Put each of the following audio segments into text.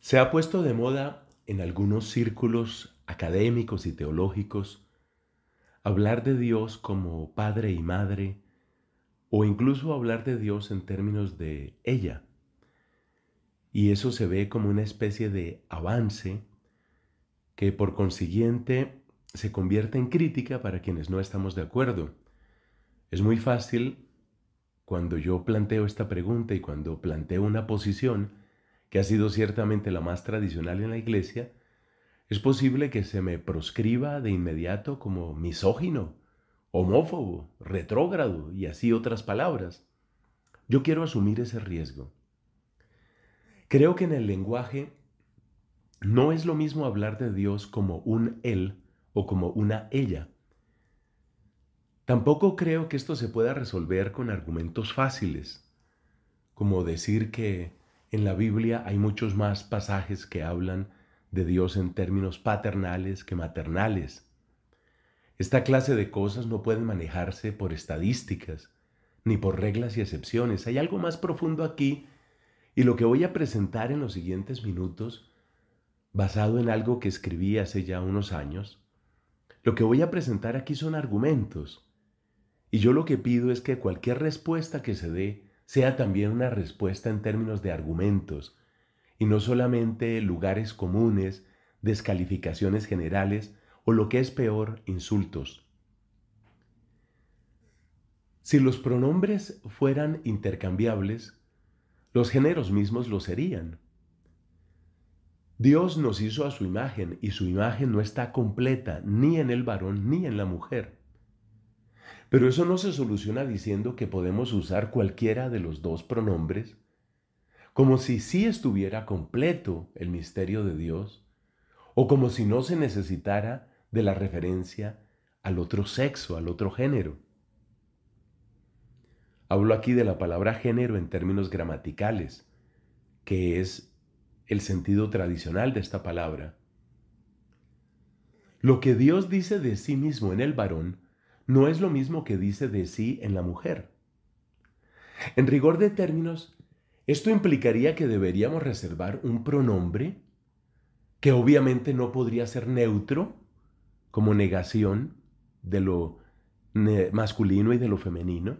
Se ha puesto de moda en algunos círculos académicos y teológicos hablar de Dios como padre y madre o incluso hablar de Dios en términos de ella. Y eso se ve como una especie de avance que por consiguiente se convierte en crítica para quienes no estamos de acuerdo. Es muy fácil cuando yo planteo esta pregunta y cuando planteo una posición, que ha sido ciertamente la más tradicional en la Iglesia, es posible que se me proscriba de inmediato como misógino, homófobo, retrógrado y así otras palabras. Yo quiero asumir ese riesgo. Creo que en el lenguaje no es lo mismo hablar de Dios como un Él o como una ella. Tampoco creo que esto se pueda resolver con argumentos fáciles, como decir que en la Biblia hay muchos más pasajes que hablan de Dios en términos paternales que maternales. Esta clase de cosas no pueden manejarse por estadísticas, ni por reglas y excepciones. Hay algo más profundo aquí y lo que voy a presentar en los siguientes minutos, basado en algo que escribí hace ya unos años, lo que voy a presentar aquí son argumentos. Y yo lo que pido es que cualquier respuesta que se dé sea también una respuesta en términos de argumentos y no solamente lugares comunes, descalificaciones generales o lo que es peor, insultos. Si los pronombres fueran intercambiables, los géneros mismos lo serían. Dios nos hizo a su imagen y su imagen no está completa ni en el varón ni en la mujer. Pero eso no se soluciona diciendo que podemos usar cualquiera de los dos pronombres, como si sí estuviera completo el misterio de Dios, o como si no se necesitara de la referencia al otro sexo, al otro género. Hablo aquí de la palabra género en términos gramaticales, que es el sentido tradicional de esta palabra. Lo que Dios dice de sí mismo en el varón no es lo mismo que dice de sí en la mujer. En rigor de términos, esto implicaría que deberíamos reservar un pronombre que obviamente no podría ser neutro como negación de lo masculino y de lo femenino,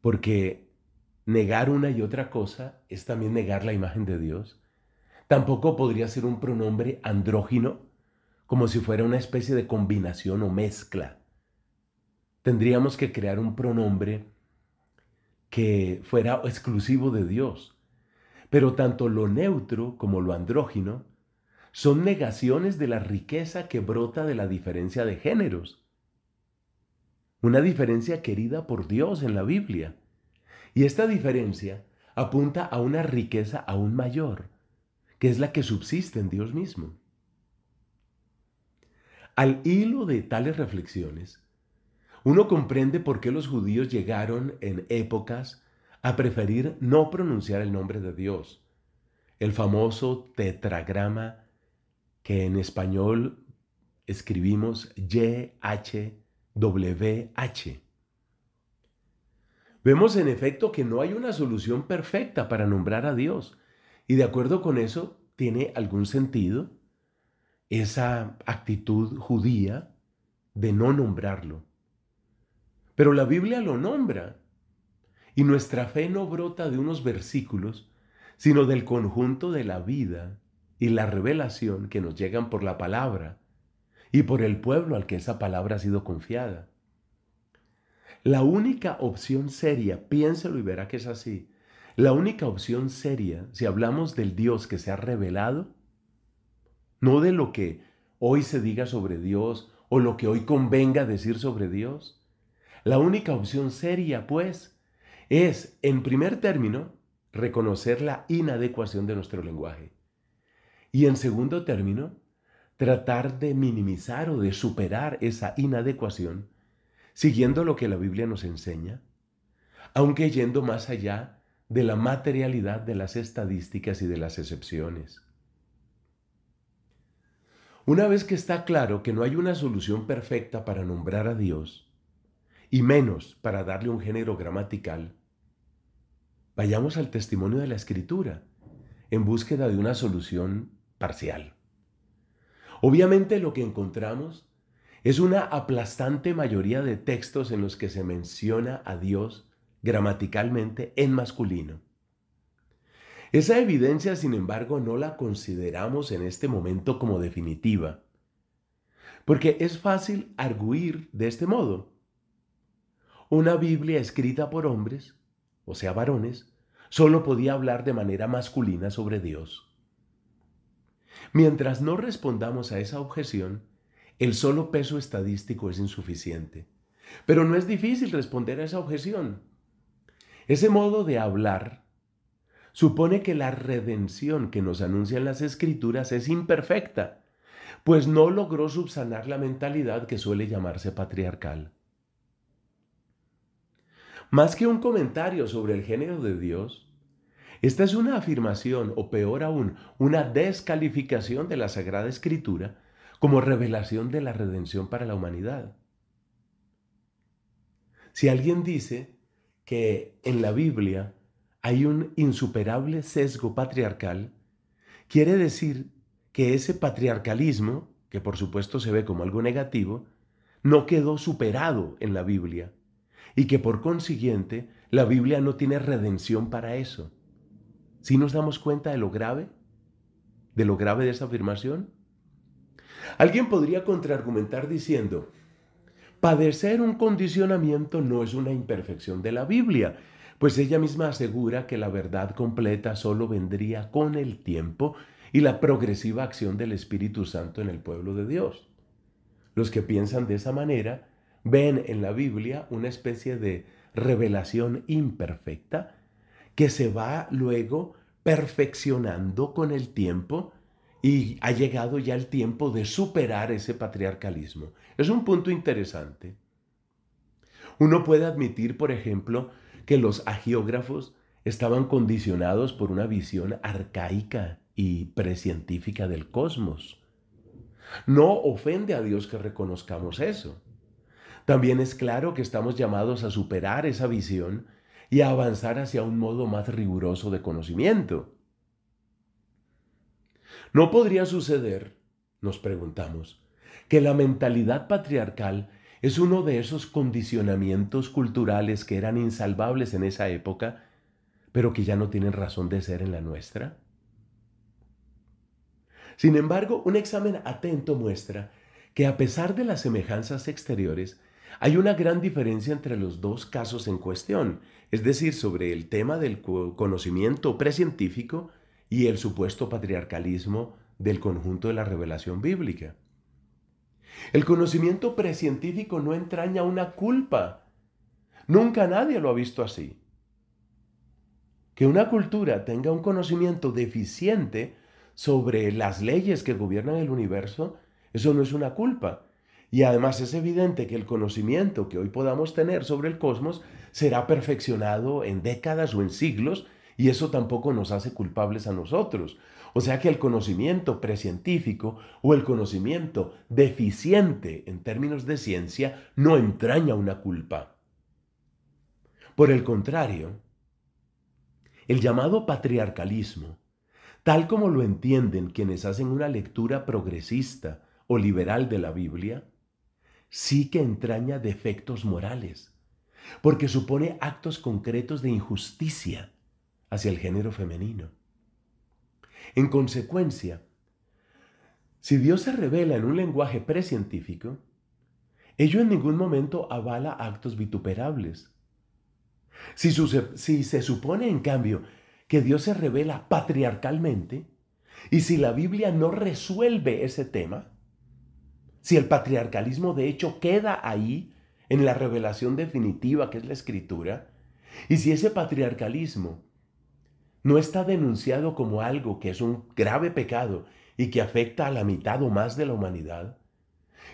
porque negar una y otra cosa es también negar la imagen de Dios. Tampoco podría ser un pronombre andrógino como si fuera una especie de combinación o mezcla. Tendríamos que crear un pronombre que fuera exclusivo de Dios. Pero tanto lo neutro como lo andrógino son negaciones de la riqueza que brota de la diferencia de géneros. Una diferencia querida por Dios en la Biblia. Y esta diferencia apunta a una riqueza aún mayor, que es la que subsiste en Dios mismo. Al hilo de tales reflexiones, uno comprende por qué los judíos llegaron en épocas a preferir no pronunciar el nombre de Dios, el famoso tetragrama que en español escribimos YHWH. Vemos en efecto que no hay una solución perfecta para nombrar a Dios, y de acuerdo con eso, tiene algún sentido esa actitud judía de no nombrarlo. Pero la Biblia lo nombra. Y nuestra fe no brota de unos versículos, sino del conjunto de la vida y la revelación que nos llegan por la palabra y por el pueblo al que esa palabra ha sido confiada. La única opción seria, piénselo y verá que es así, la única opción seria, si hablamos del Dios que se ha revelado, no de lo que hoy se diga sobre Dios o lo que hoy convenga decir sobre Dios. La única opción seria, pues, es, en primer término, reconocer la inadecuación de nuestro lenguaje. Y en segundo término, tratar de minimizar o de superar esa inadecuación, siguiendo lo que la Biblia nos enseña, aunque yendo más allá de la materialidad de las estadísticas y de las excepciones. Una vez que está claro que no hay una solución perfecta para nombrar a Dios, y menos para darle un género gramatical, vayamos al testimonio de la escritura en búsqueda de una solución parcial. Obviamente lo que encontramos es una aplastante mayoría de textos en los que se menciona a Dios gramaticalmente en masculino. Esa evidencia, sin embargo, no la consideramos en este momento como definitiva, porque es fácil arguir de este modo. Una Biblia escrita por hombres, o sea, varones, solo podía hablar de manera masculina sobre Dios. Mientras no respondamos a esa objeción, el solo peso estadístico es insuficiente. Pero no es difícil responder a esa objeción. Ese modo de hablar supone que la redención que nos anuncian las escrituras es imperfecta, pues no logró subsanar la mentalidad que suele llamarse patriarcal. Más que un comentario sobre el género de Dios, esta es una afirmación, o peor aún, una descalificación de la Sagrada Escritura como revelación de la redención para la humanidad. Si alguien dice que en la Biblia hay un insuperable sesgo patriarcal, quiere decir que ese patriarcalismo, que por supuesto se ve como algo negativo, no quedó superado en la Biblia y que por consiguiente la Biblia no tiene redención para eso. ¿Si ¿Sí nos damos cuenta de lo grave? ¿De lo grave de esa afirmación? Alguien podría contraargumentar diciendo, padecer un condicionamiento no es una imperfección de la Biblia, pues ella misma asegura que la verdad completa solo vendría con el tiempo y la progresiva acción del Espíritu Santo en el pueblo de Dios. Los que piensan de esa manera ven en la Biblia una especie de revelación imperfecta que se va luego perfeccionando con el tiempo y ha llegado ya el tiempo de superar ese patriarcalismo. Es un punto interesante. Uno puede admitir, por ejemplo, que los agiógrafos estaban condicionados por una visión arcaica y precientífica del cosmos. No ofende a Dios que reconozcamos eso. También es claro que estamos llamados a superar esa visión y a avanzar hacia un modo más riguroso de conocimiento. ¿No podría suceder, nos preguntamos, que la mentalidad patriarcal es uno de esos condicionamientos culturales que eran insalvables en esa época, pero que ya no tienen razón de ser en la nuestra. Sin embargo, un examen atento muestra que a pesar de las semejanzas exteriores, hay una gran diferencia entre los dos casos en cuestión, es decir, sobre el tema del conocimiento precientífico y el supuesto patriarcalismo del conjunto de la revelación bíblica. El conocimiento precientífico no entraña una culpa. Nunca nadie lo ha visto así. Que una cultura tenga un conocimiento deficiente sobre las leyes que gobiernan el universo, eso no es una culpa. Y además es evidente que el conocimiento que hoy podamos tener sobre el cosmos será perfeccionado en décadas o en siglos, y eso tampoco nos hace culpables a nosotros. O sea que el conocimiento precientífico o el conocimiento deficiente en términos de ciencia no entraña una culpa. Por el contrario, el llamado patriarcalismo, tal como lo entienden quienes hacen una lectura progresista o liberal de la Biblia, sí que entraña defectos morales, porque supone actos concretos de injusticia hacia el género femenino en consecuencia, si Dios se revela en un lenguaje precientífico, ello en ningún momento avala actos vituperables. Si, si, se supone, en cambio, que Dios se revela patriarcalmente, y si la Biblia no resuelve ese tema, si el patriarcalismo de hecho queda ahí en la revelación definitiva que es la escritura, y si ese patriarcalismo no está denunciado como algo que es un grave pecado y que afecta a la mitad o más de la humanidad,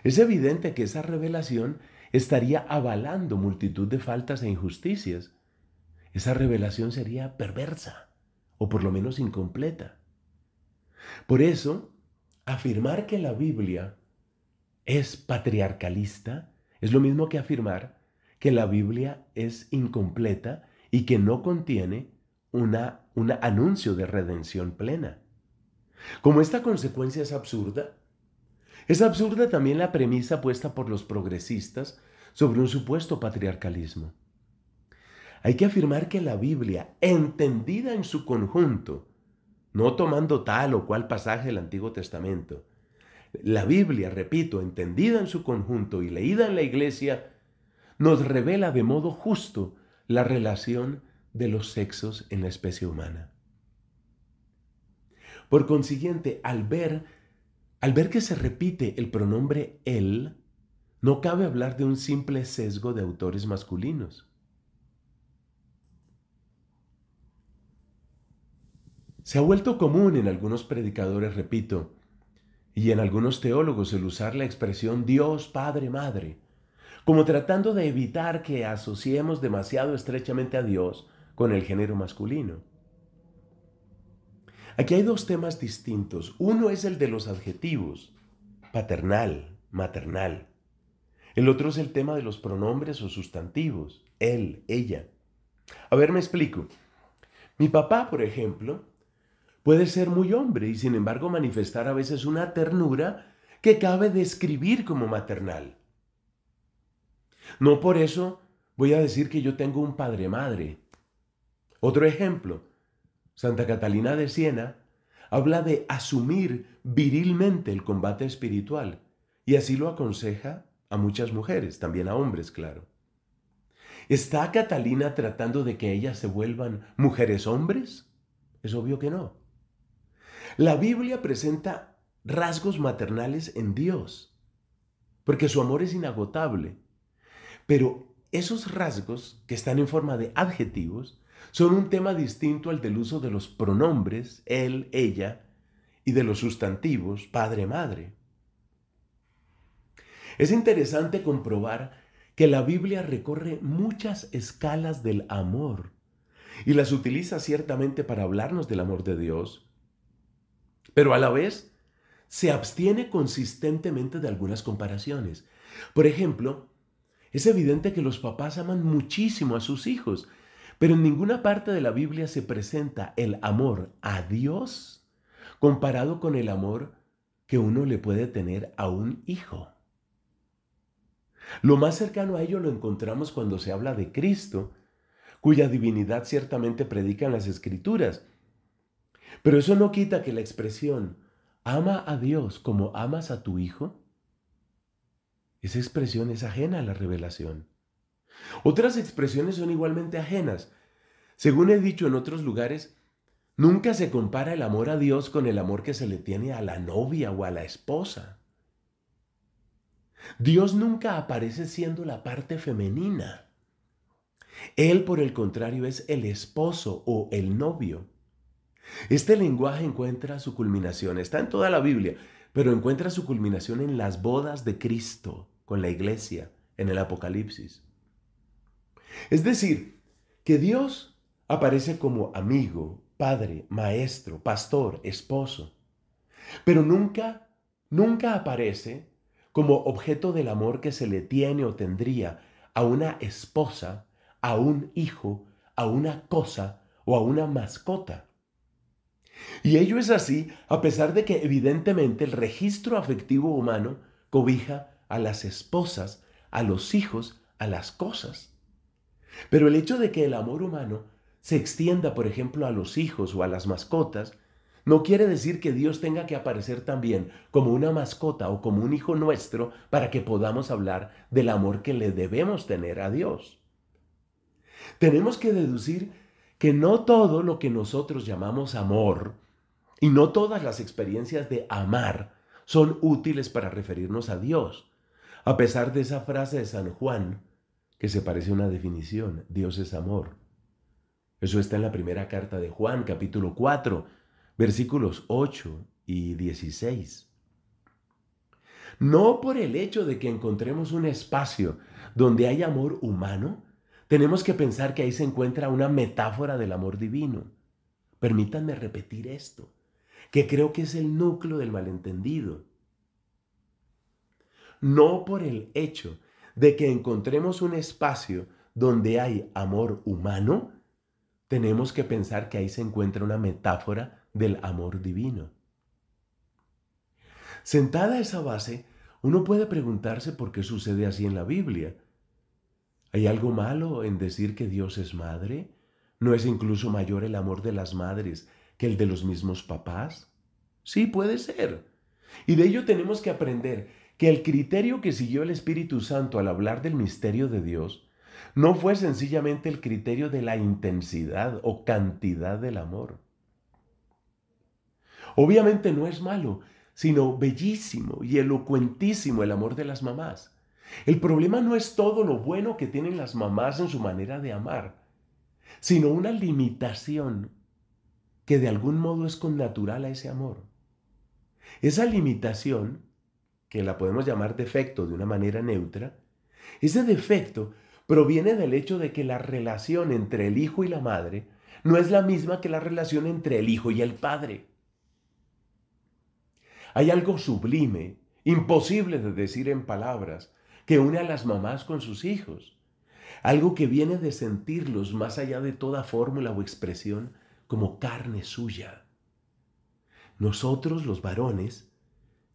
es evidente que esa revelación estaría avalando multitud de faltas e injusticias. Esa revelación sería perversa, o por lo menos incompleta. Por eso, afirmar que la Biblia es patriarcalista es lo mismo que afirmar que la Biblia es incompleta y que no contiene una un anuncio de redención plena. Como esta consecuencia es absurda, es absurda también la premisa puesta por los progresistas sobre un supuesto patriarcalismo. Hay que afirmar que la Biblia, entendida en su conjunto, no tomando tal o cual pasaje del Antiguo Testamento, la Biblia, repito, entendida en su conjunto y leída en la iglesia, nos revela de modo justo la relación de los sexos en la especie humana. Por consiguiente, al ver, al ver que se repite el pronombre él, no cabe hablar de un simple sesgo de autores masculinos. Se ha vuelto común en algunos predicadores, repito, y en algunos teólogos el usar la expresión Dios, Padre, Madre, como tratando de evitar que asociemos demasiado estrechamente a Dios con el género masculino. Aquí hay dos temas distintos. Uno es el de los adjetivos, paternal, maternal. El otro es el tema de los pronombres o sustantivos, él, ella. A ver, me explico. Mi papá, por ejemplo, puede ser muy hombre y sin embargo manifestar a veces una ternura que cabe describir como maternal. No por eso voy a decir que yo tengo un padre-madre, otro ejemplo, Santa Catalina de Siena habla de asumir virilmente el combate espiritual y así lo aconseja a muchas mujeres, también a hombres, claro. ¿Está Catalina tratando de que ellas se vuelvan mujeres hombres? Es obvio que no. La Biblia presenta rasgos maternales en Dios, porque su amor es inagotable, pero esos rasgos que están en forma de adjetivos son un tema distinto al del uso de los pronombres él, ella y de los sustantivos padre, madre. Es interesante comprobar que la Biblia recorre muchas escalas del amor y las utiliza ciertamente para hablarnos del amor de Dios, pero a la vez se abstiene consistentemente de algunas comparaciones. Por ejemplo, es evidente que los papás aman muchísimo a sus hijos pero en ninguna parte de la Biblia se presenta el amor a Dios comparado con el amor que uno le puede tener a un hijo. Lo más cercano a ello lo encontramos cuando se habla de Cristo, cuya divinidad ciertamente predican las escrituras. Pero eso no quita que la expresión ama a Dios como amas a tu hijo, esa expresión es ajena a la revelación. Otras expresiones son igualmente ajenas. Según he dicho en otros lugares, nunca se compara el amor a Dios con el amor que se le tiene a la novia o a la esposa. Dios nunca aparece siendo la parte femenina. Él, por el contrario, es el esposo o el novio. Este lenguaje encuentra su culminación, está en toda la Biblia, pero encuentra su culminación en las bodas de Cristo con la iglesia, en el Apocalipsis. Es decir, que Dios aparece como amigo, padre, maestro, pastor, esposo, pero nunca, nunca aparece como objeto del amor que se le tiene o tendría a una esposa, a un hijo, a una cosa o a una mascota. Y ello es así a pesar de que evidentemente el registro afectivo humano cobija a las esposas, a los hijos, a las cosas. Pero el hecho de que el amor humano se extienda, por ejemplo, a los hijos o a las mascotas, no quiere decir que Dios tenga que aparecer también como una mascota o como un hijo nuestro para que podamos hablar del amor que le debemos tener a Dios. Tenemos que deducir que no todo lo que nosotros llamamos amor y no todas las experiencias de amar son útiles para referirnos a Dios. A pesar de esa frase de San Juan, que se parece a una definición. Dios es amor. Eso está en la primera carta de Juan, capítulo 4, versículos 8 y 16. No por el hecho de que encontremos un espacio donde hay amor humano, tenemos que pensar que ahí se encuentra una metáfora del amor divino. Permítanme repetir esto, que creo que es el núcleo del malentendido. No por el hecho de que encontremos un espacio donde hay amor humano, tenemos que pensar que ahí se encuentra una metáfora del amor divino. Sentada a esa base, uno puede preguntarse por qué sucede así en la Biblia. ¿Hay algo malo en decir que Dios es madre? ¿No es incluso mayor el amor de las madres que el de los mismos papás? Sí, puede ser. Y de ello tenemos que aprender que el criterio que siguió el Espíritu Santo al hablar del misterio de Dios no fue sencillamente el criterio de la intensidad o cantidad del amor. Obviamente no es malo, sino bellísimo y elocuentísimo el amor de las mamás. El problema no es todo lo bueno que tienen las mamás en su manera de amar, sino una limitación que de algún modo es connatural a ese amor. Esa limitación que la podemos llamar defecto de una manera neutra, ese defecto proviene del hecho de que la relación entre el hijo y la madre no es la misma que la relación entre el hijo y el padre. Hay algo sublime, imposible de decir en palabras, que une a las mamás con sus hijos. Algo que viene de sentirlos más allá de toda fórmula o expresión como carne suya. Nosotros los varones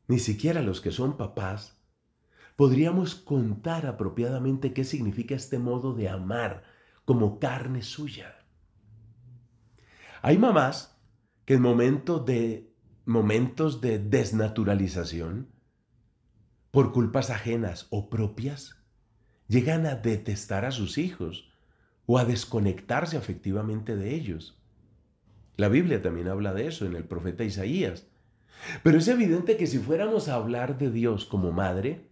ni siquiera los que son papás, podríamos contar apropiadamente qué significa este modo de amar como carne suya. Hay mamás que en momentos de, momentos de desnaturalización, por culpas ajenas o propias, llegan a detestar a sus hijos o a desconectarse afectivamente de ellos. La Biblia también habla de eso en el profeta Isaías, pero es evidente que si fuéramos a hablar de Dios como madre,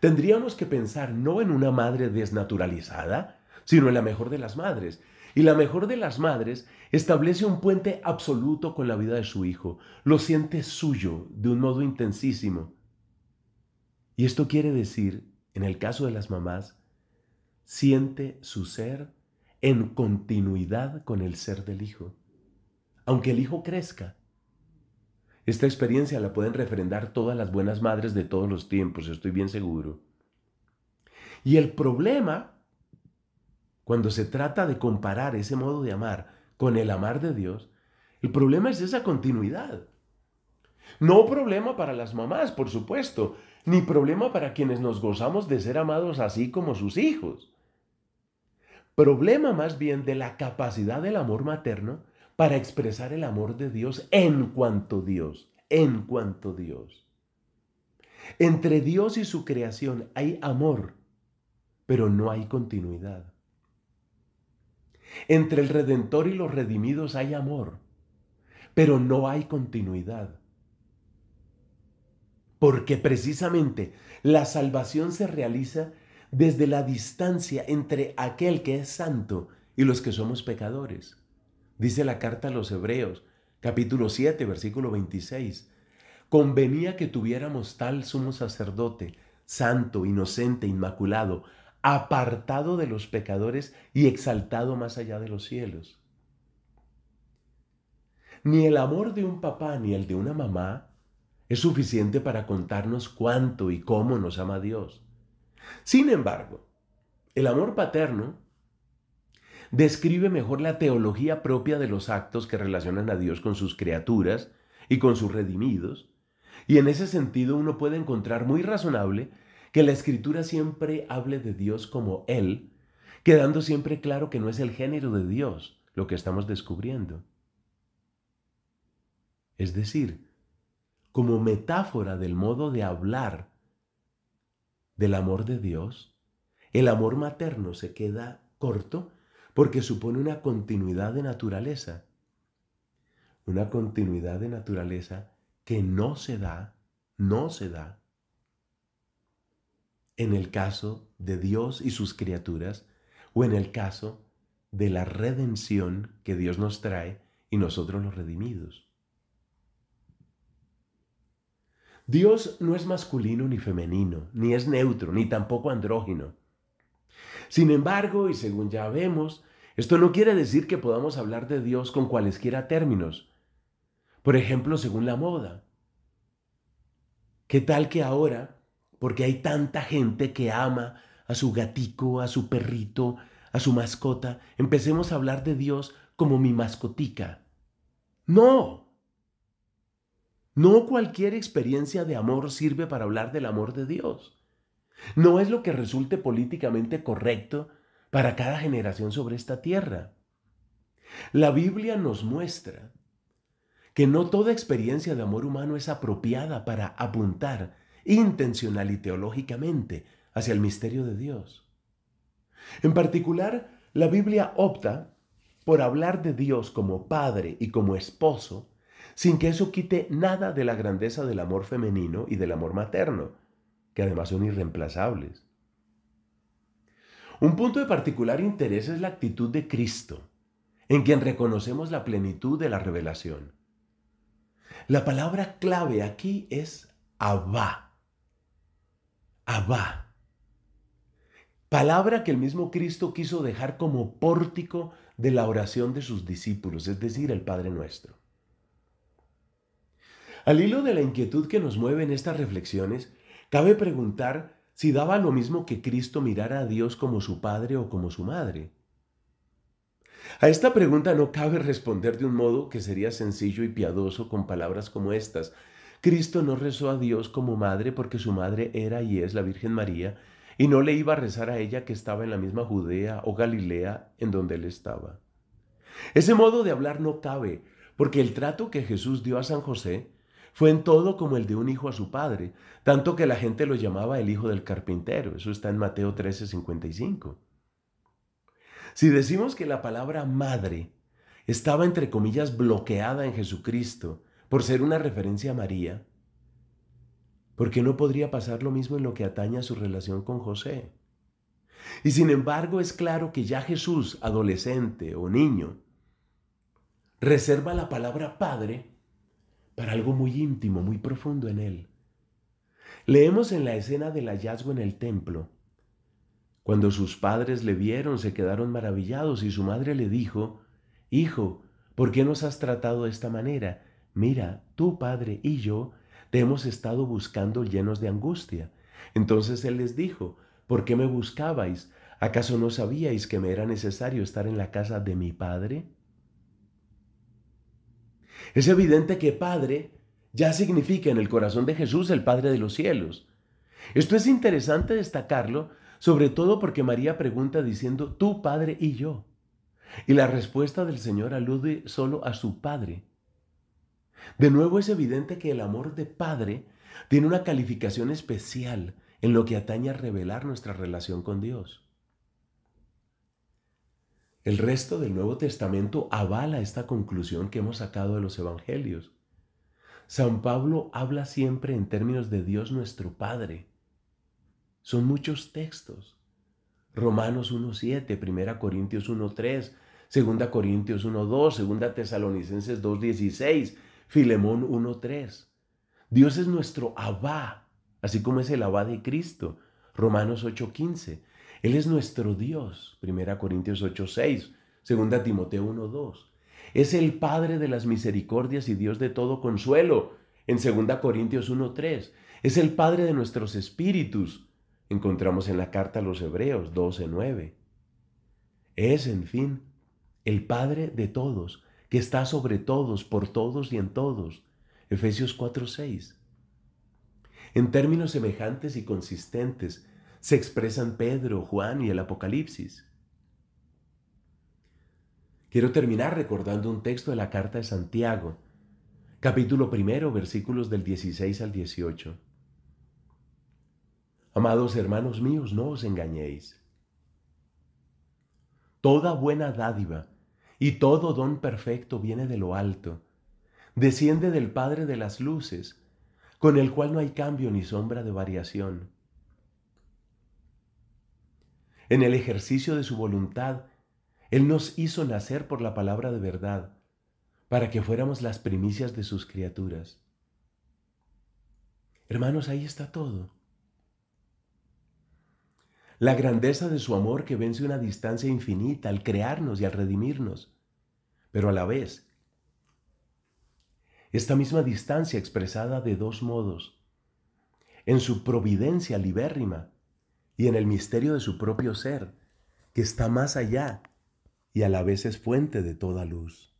tendríamos que pensar no en una madre desnaturalizada, sino en la mejor de las madres. Y la mejor de las madres establece un puente absoluto con la vida de su hijo, lo siente suyo de un modo intensísimo. Y esto quiere decir, en el caso de las mamás, siente su ser en continuidad con el ser del hijo. Aunque el hijo crezca, esta experiencia la pueden refrendar todas las buenas madres de todos los tiempos, estoy bien seguro. Y el problema, cuando se trata de comparar ese modo de amar con el amar de Dios, el problema es esa continuidad. No problema para las mamás, por supuesto, ni problema para quienes nos gozamos de ser amados así como sus hijos. Problema más bien de la capacidad del amor materno para expresar el amor de Dios en cuanto Dios, en cuanto Dios. Entre Dios y su creación hay amor, pero no hay continuidad. Entre el Redentor y los redimidos hay amor, pero no hay continuidad. Porque precisamente la salvación se realiza desde la distancia entre aquel que es santo y los que somos pecadores. Dice la carta a los Hebreos, capítulo 7, versículo 26. Convenía que tuviéramos tal sumo sacerdote, santo, inocente, inmaculado, apartado de los pecadores y exaltado más allá de los cielos. Ni el amor de un papá ni el de una mamá es suficiente para contarnos cuánto y cómo nos ama Dios. Sin embargo, el amor paterno describe mejor la teología propia de los actos que relacionan a Dios con sus criaturas y con sus redimidos, y en ese sentido uno puede encontrar muy razonable que la escritura siempre hable de Dios como Él, quedando siempre claro que no es el género de Dios lo que estamos descubriendo. Es decir, como metáfora del modo de hablar del amor de Dios, el amor materno se queda corto porque supone una continuidad de naturaleza. Una continuidad de naturaleza que no se da, no se da en el caso de Dios y sus criaturas o en el caso de la redención que Dios nos trae y nosotros los redimidos. Dios no es masculino ni femenino, ni es neutro, ni tampoco andrógino. Sin embargo, y según ya vemos, esto no quiere decir que podamos hablar de Dios con cualesquiera términos. Por ejemplo, según la moda. ¿Qué tal que ahora, porque hay tanta gente que ama a su gatico, a su perrito, a su mascota, empecemos a hablar de Dios como mi mascotica? No. No cualquier experiencia de amor sirve para hablar del amor de Dios. No es lo que resulte políticamente correcto para cada generación sobre esta tierra. La Biblia nos muestra que no toda experiencia de amor humano es apropiada para apuntar intencional y teológicamente hacia el misterio de Dios. En particular, la Biblia opta por hablar de Dios como padre y como esposo, sin que eso quite nada de la grandeza del amor femenino y del amor materno, que además son irreemplazables. Un punto de particular interés es la actitud de Cristo, en quien reconocemos la plenitud de la revelación. La palabra clave aquí es Abba. Abba. Palabra que el mismo Cristo quiso dejar como pórtico de la oración de sus discípulos, es decir, el Padre nuestro. Al hilo de la inquietud que nos mueve estas reflexiones, Cabe preguntar si daba lo mismo que Cristo mirara a Dios como su padre o como su madre. A esta pregunta no cabe responder de un modo que sería sencillo y piadoso con palabras como estas. Cristo no rezó a Dios como madre porque su madre era y es la Virgen María, y no le iba a rezar a ella que estaba en la misma Judea o Galilea en donde él estaba. Ese modo de hablar no cabe, porque el trato que Jesús dio a San José fue en todo como el de un hijo a su padre, tanto que la gente lo llamaba el hijo del carpintero. Eso está en Mateo 13, 55. Si decimos que la palabra madre estaba entre comillas bloqueada en Jesucristo por ser una referencia a María, ¿por qué no podría pasar lo mismo en lo que atañe a su relación con José? Y sin embargo es claro que ya Jesús, adolescente o niño, reserva la palabra padre para algo muy íntimo, muy profundo en él. Leemos en la escena del hallazgo en el templo. Cuando sus padres le vieron, se quedaron maravillados y su madre le dijo, Hijo, ¿por qué nos has tratado de esta manera? Mira, tu padre y yo te hemos estado buscando llenos de angustia. Entonces él les dijo, ¿por qué me buscabais? ¿Acaso no sabíais que me era necesario estar en la casa de mi padre? Es evidente que Padre ya significa en el corazón de Jesús el Padre de los cielos. Esto es interesante destacarlo, sobre todo porque María pregunta diciendo, tú, Padre y yo. Y la respuesta del Señor alude solo a su Padre. De nuevo es evidente que el amor de Padre tiene una calificación especial en lo que atañe a revelar nuestra relación con Dios. El resto del Nuevo Testamento avala esta conclusión que hemos sacado de los Evangelios. San Pablo habla siempre en términos de Dios nuestro Padre. Son muchos textos. Romanos 1.7, 1 Corintios 1.3, 2 Corintios 1.2, 2 Tesalonicenses 2.16, Filemón 1.3. Dios es nuestro Abba, así como es el Abba de Cristo. Romanos 8.15. Él es nuestro Dios, 1 Corintios 8, 6, 2 Timoteo 1, 2. Es el Padre de las misericordias y Dios de todo consuelo, en 2 Corintios 1, 3. Es el Padre de nuestros espíritus, encontramos en la carta a los Hebreos 12, 9. Es, en fin, el Padre de todos, que está sobre todos, por todos y en todos. Efesios 4:6. En términos semejantes y consistentes, se expresan Pedro, Juan y el Apocalipsis. Quiero terminar recordando un texto de la carta de Santiago, capítulo primero, versículos del 16 al 18. Amados hermanos míos, no os engañéis. Toda buena dádiva y todo don perfecto viene de lo alto, desciende del Padre de las Luces, con el cual no hay cambio ni sombra de variación en el ejercicio de su voluntad, Él nos hizo nacer por la palabra de verdad, para que fuéramos las primicias de sus criaturas. Hermanos, ahí está todo. La grandeza de su amor que vence una distancia infinita al crearnos y al redimirnos, pero a la vez, esta misma distancia expresada de dos modos, en su providencia libérrima y en el misterio de su propio ser, que está más allá y a la vez es fuente de toda luz.